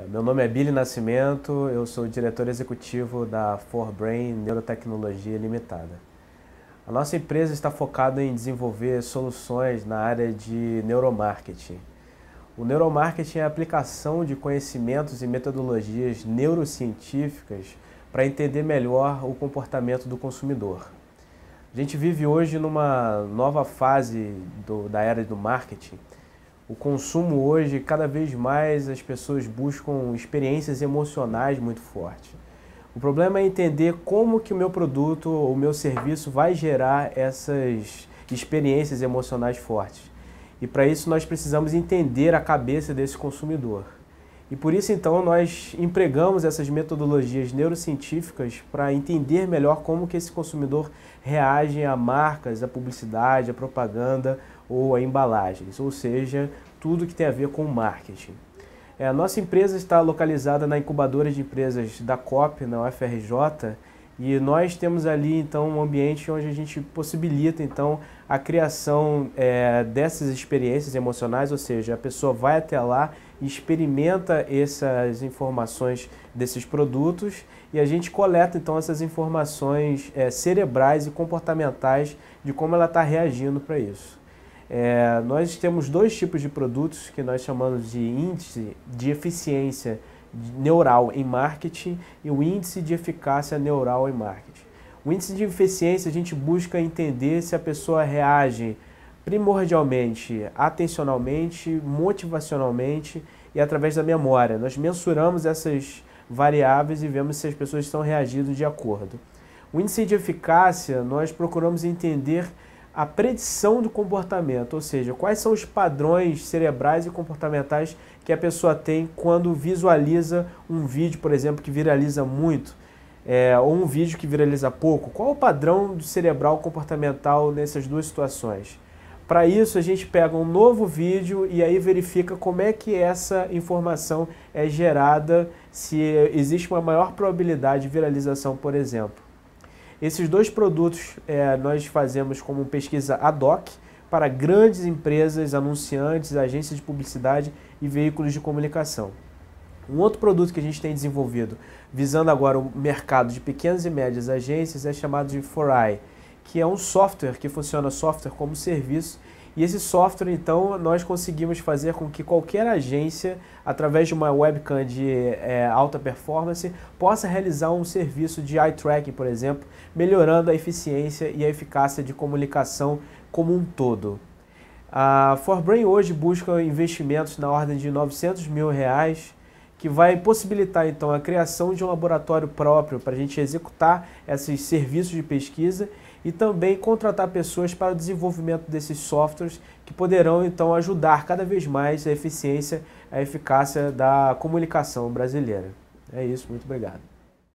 É, meu nome é Billy Nascimento, eu sou diretor executivo da Brain Neurotecnologia Limitada. A nossa empresa está focada em desenvolver soluções na área de neuromarketing. O neuromarketing é a aplicação de conhecimentos e metodologias neurocientíficas para entender melhor o comportamento do consumidor. A gente vive hoje numa nova fase do, da era do marketing, o consumo hoje, cada vez mais as pessoas buscam experiências emocionais muito fortes. O problema é entender como que o meu produto ou o meu serviço vai gerar essas experiências emocionais fortes. E para isso nós precisamos entender a cabeça desse consumidor. E por isso então nós empregamos essas metodologias neurocientíficas para entender melhor como que esse consumidor reage a marcas, a publicidade, a propaganda, ou a embalagens, ou seja, tudo que tem a ver com marketing. É, a nossa empresa está localizada na incubadora de empresas da COP, na UFRJ, e nós temos ali então um ambiente onde a gente possibilita então a criação é, dessas experiências emocionais, ou seja, a pessoa vai até lá, experimenta essas informações desses produtos e a gente coleta então essas informações é, cerebrais e comportamentais de como ela está reagindo para isso. É, nós temos dois tipos de produtos que nós chamamos de índice de eficiência neural em marketing e o índice de eficácia neural em marketing. O índice de eficiência a gente busca entender se a pessoa reage primordialmente, atencionalmente, motivacionalmente e através da memória. Nós mensuramos essas variáveis e vemos se as pessoas estão reagindo de acordo. O índice de eficácia nós procuramos entender a predição do comportamento, ou seja, quais são os padrões cerebrais e comportamentais que a pessoa tem quando visualiza um vídeo, por exemplo, que viraliza muito, é, ou um vídeo que viraliza pouco. Qual o padrão cerebral comportamental nessas duas situações? Para isso, a gente pega um novo vídeo e aí verifica como é que essa informação é gerada, se existe uma maior probabilidade de viralização, por exemplo. Esses dois produtos é, nós fazemos como pesquisa ad hoc para grandes empresas, anunciantes, agências de publicidade e veículos de comunicação. Um outro produto que a gente tem desenvolvido, visando agora o mercado de pequenas e médias agências, é chamado de Forai, que é um software que funciona software como serviço e esse software, então, nós conseguimos fazer com que qualquer agência, através de uma webcam de é, alta performance, possa realizar um serviço de eye tracking, por exemplo, melhorando a eficiência e a eficácia de comunicação como um todo. A Forbrain hoje busca investimentos na ordem de 900 mil reais que vai possibilitar então a criação de um laboratório próprio para a gente executar esses serviços de pesquisa e também contratar pessoas para o desenvolvimento desses softwares que poderão então ajudar cada vez mais a eficiência, a eficácia da comunicação brasileira. É isso, muito obrigado.